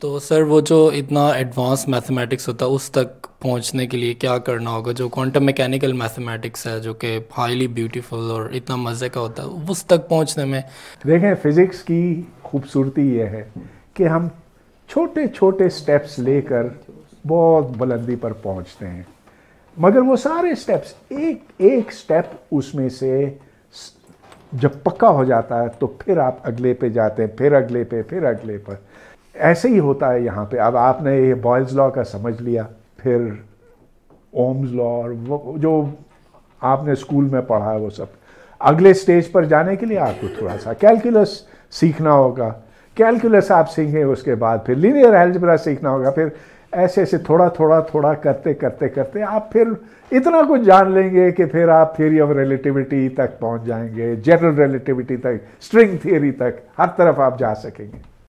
तो सर वो जो इतना एडवांस मैथमेटिक्स होता है उस तक पहुंचने के लिए क्या करना होगा जो क्वांटम मैकेनिकल मैथमेटिक्स है जो कि हाईली ब्यूटीफुल और इतना मज़े का होता है उस तक पहुंचने में देखें फिज़िक्स की खूबसूरती ये है कि हम छोटे छोटे स्टेप्स लेकर बहुत बुलंदी पर पहुंचते हैं मगर वो सारे स्टेप्स एक एक स्टेप उसमें से जब पक्का हो जाता है तो फिर आप अगले पे जाते हैं फिर अगले पे फिर अगले पर ऐसे ही होता है यहाँ पे अब आपने ये बॉयल्स लॉ का समझ लिया फिर ओम्स लॉ और वो जो आपने स्कूल में पढ़ा है वो सब अगले स्टेज पर जाने के लिए आपको थोड़ा सा कैलकुलस सीखना होगा कैलकुलस आप सीखें उसके बाद फिर लीनियर एल्जबरा सीखना होगा फिर ऐसे ऐसे थोड़ा थोड़ा थोड़ा करते करते करते आप फिर इतना कुछ जान लेंगे कि फिर आप थियरी ऑफ रिलेटिविटी तक पहुंच जाएंगे जनरल रिलेटिविटी तक स्ट्रिंग थियरी तक हर तरफ आप जा सकेंगे